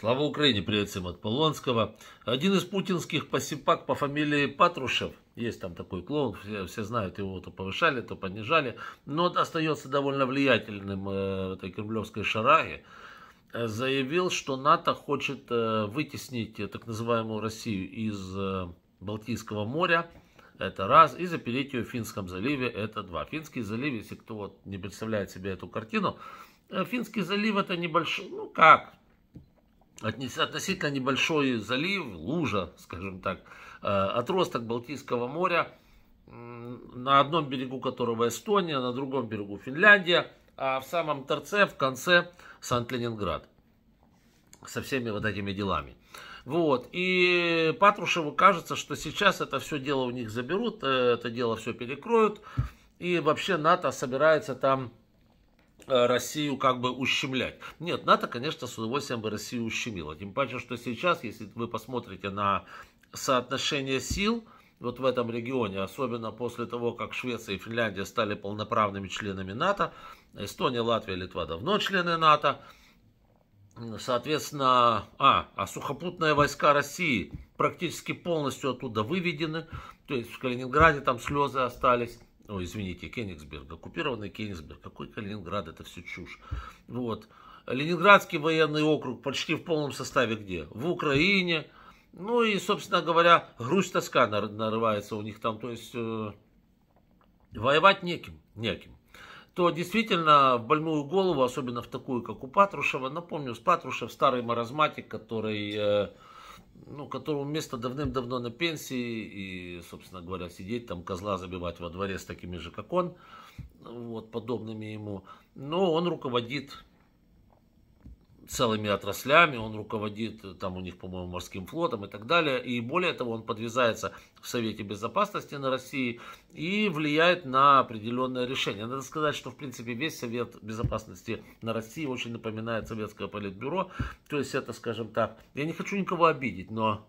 Слава Украине, привет всем от Полонского. Один из путинских посипак по фамилии Патрушев, есть там такой клоун, все, все знают, его то повышали, то понижали, но остается довольно влиятельным э, в этой кремлевской шараге, э, заявил, что НАТО хочет э, вытеснить так называемую Россию из Балтийского моря, это раз, и запереть ее в Финском заливе, это два. Финский залив, если кто вот не представляет себе эту картину, Финский залив это небольшой, ну как, относительно небольшой залив, лужа, скажем так, э, отросток Балтийского моря, на одном берегу которого Эстония, на другом берегу Финляндия, а в самом торце, в конце, Санкт-Ленинград. Со всеми вот этими делами. Вот. И Патрушеву кажется, что сейчас это все дело у них заберут, э, это дело все перекроют. И вообще НАТО собирается там Э, Россию как бы ущемлять. Нет, НАТО, конечно, с удовольствием бы Россию ущемило. Тем паче, что сейчас, если вы посмотрите на соотношение сил вот в этом регионе, особенно после того, как Швеция и Финляндия стали полноправными членами НАТО, Эстония, Латвия, Литва давно члены НАТО, соответственно, а, а сухопутные войска России практически полностью оттуда выведены, то есть в Калининграде там слезы остались, ой, извините, Кенигсберг, оккупированный Кенигсберг, какой Калининград, это все чушь. Вот. Ленинградский военный округ почти в полном составе где? В Украине. Ну и, собственно говоря, грусть тоска нарывается у них там. То есть э, воевать неким, неким. То действительно в больную голову, особенно в такую, как у Патрушева, напомню, с Патрушев старый маразматик, который... Э, ну, которому место давным-давно на пенсии, и, собственно говоря, сидеть там, козла забивать во дворе с такими же, как он, вот, подобными ему. Но он руководит целыми отраслями, он руководит э, там у них, по-моему, морским флотом и так далее. И более того, он подвязается в Совете Безопасности на России и влияет на определенное решение. Надо сказать, что, в принципе, весь Совет Безопасности на России очень напоминает Советское Политбюро. То есть это, скажем так, я не хочу никого обидеть, но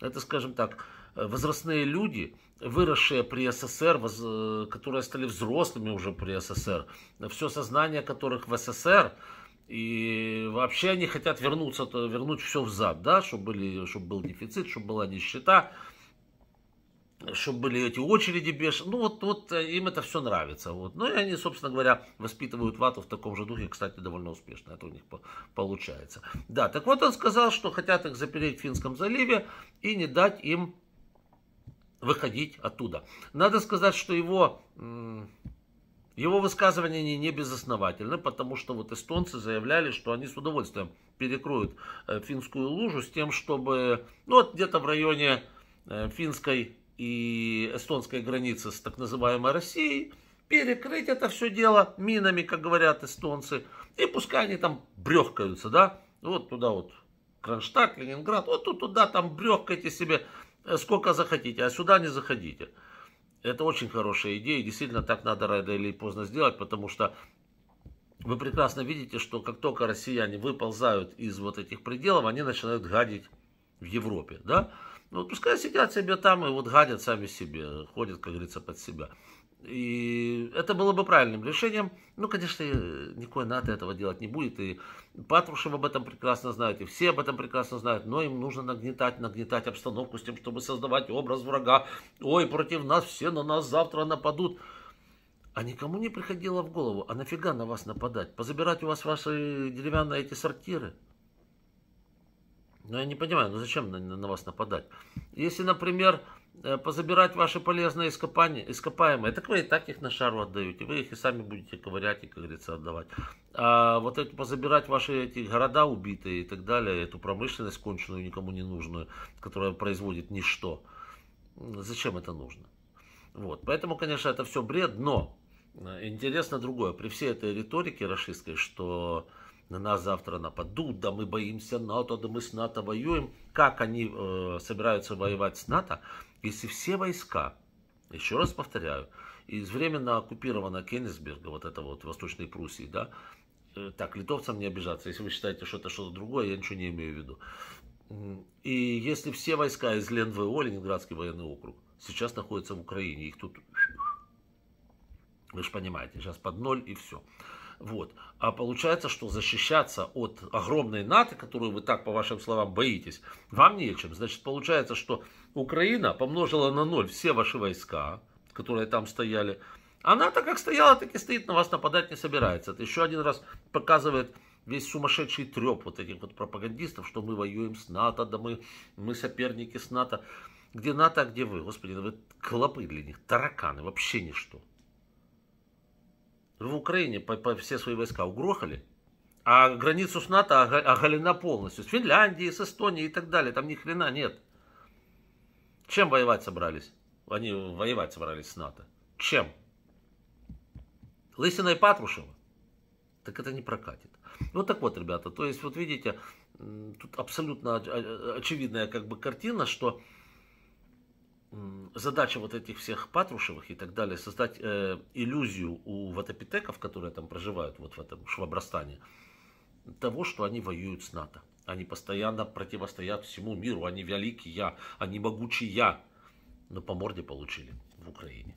это, скажем так, возрастные люди, выросшие при СССР, э, которые стали взрослыми уже при СССР, все сознание которых в СССР, и вообще они хотят вернуться, э, вернуть все взад, да, чтобы, были, чтобы был дефицит, чтобы была нищета, чтобы были эти очереди бешеные. Ну, вот, вот э, им это все нравится. Вот. Ну, и они, собственно говоря, воспитывают вату в таком же духе, кстати, довольно успешно. Это у них по- получается. Да, так вот он сказал, что хотят их запереть в Финском заливе и не дать им============================================================================================================================================================================================================================================================================================================================================================================================ выходить оттуда. Надо сказать, что его его высказывание не, не безосновательно, потому что вот эстонцы заявляли, что они с удовольствием перекроют э, финскую лужу с тем, чтобы, ну, вот где-то в районе э, финской и эстонской границы с так называемой Россией, перекрыть это все дело минами, как говорят эстонцы, и пускай они там брехкаются, да, вот туда вот, Кронштадт, Ленинград, вот тут туда там брехкайте себе э, сколько захотите, а сюда не заходите. Это очень хорошая идея, и действительно так надо рано или поздно сделать, потому что вы прекрасно видите, что как только россияне выползают из вот этих пределов, они начинают гадить в Европе, да? Ну, пускай сидят себе там и вот гадят сами себе, ходят, как говорится, под себя. И это было бы правильным решением. Ну, конечно, э, никакой НАТО этого делать не будет. И Патрушев об этом прекрасно знает, и все об этом прекрасно знают. Но им нужно нагнетать, нагнетать обстановку с тем, чтобы создавать образ врага. Ой, против нас все на нас завтра нападут. А никому не приходило в голову, а нафига на вас нападать? Позабирать у вас ваши деревянные эти сортиры? Но ну, я не понимаю, ну зачем на, на вас нападать? Если, например, э, позабирать ваши полезные ископания, ископаемые, так вы и так их на шару отдаете, вы их и сами будете ковырять и, как говорится, отдавать. А вот это позабирать ваши эти города убитые и так далее, эту промышленность конченую, никому не нужную, которая производит ничто. Зачем это нужно? Вот. Поэтому, конечно, это все бред, но э, интересно другое. При всей этой риторике расистской, что на нас завтра нападут, да мы боимся НАТО, да мы с НАТО воюем. Как они э, собираются воевать с НАТО, если все войска, еще раз повторяю, из временно оккупированного Кеннисберга, вот это вот, Восточной Пруссии, да, э, так, литовцам не обижаться, если вы считаете, что это что-то другое, я ничего не имею в виду. И если все войска из ЛНВО, Ленинградский военный округ, сейчас находятся в Украине, их тут, вы же понимаете, сейчас под ноль и все. Вот. А получается, что защищаться от огромной НАТО, которую вы так, по вашим словам, боитесь, вам нечем. Значит, получается, что Украина помножила на ноль все ваши войска, которые там стояли. А НАТО как стояла, так и стоит, на вас нападать не собирается. Это еще один раз показывает весь сумасшедший треп вот этих вот пропагандистов, что мы воюем с НАТО, да мы, мы соперники с НАТО. Где НАТО, а где вы? Господи, да вы клопы для них, тараканы, вообще ничто в Украине по, по, все свои войска угрохали, а границу с НАТО оголена полностью. С Финляндии, с Эстонией и так далее. Там ни хрена нет. Чем воевать собрались? Они воевать собрались с НАТО. Чем? Лысина и Патрушева? Так это не прокатит. Вот так вот, ребята, то есть вот видите, тут абсолютно очевидная как бы картина, что задача вот этих всех Патрушевых и так далее, создать э, иллюзию у ватопитеков, которые там проживают вот в этом швабрастане, того, что они воюют с НАТО. Они постоянно противостоят всему миру, они великие, они могучие, но по морде получили в Украине.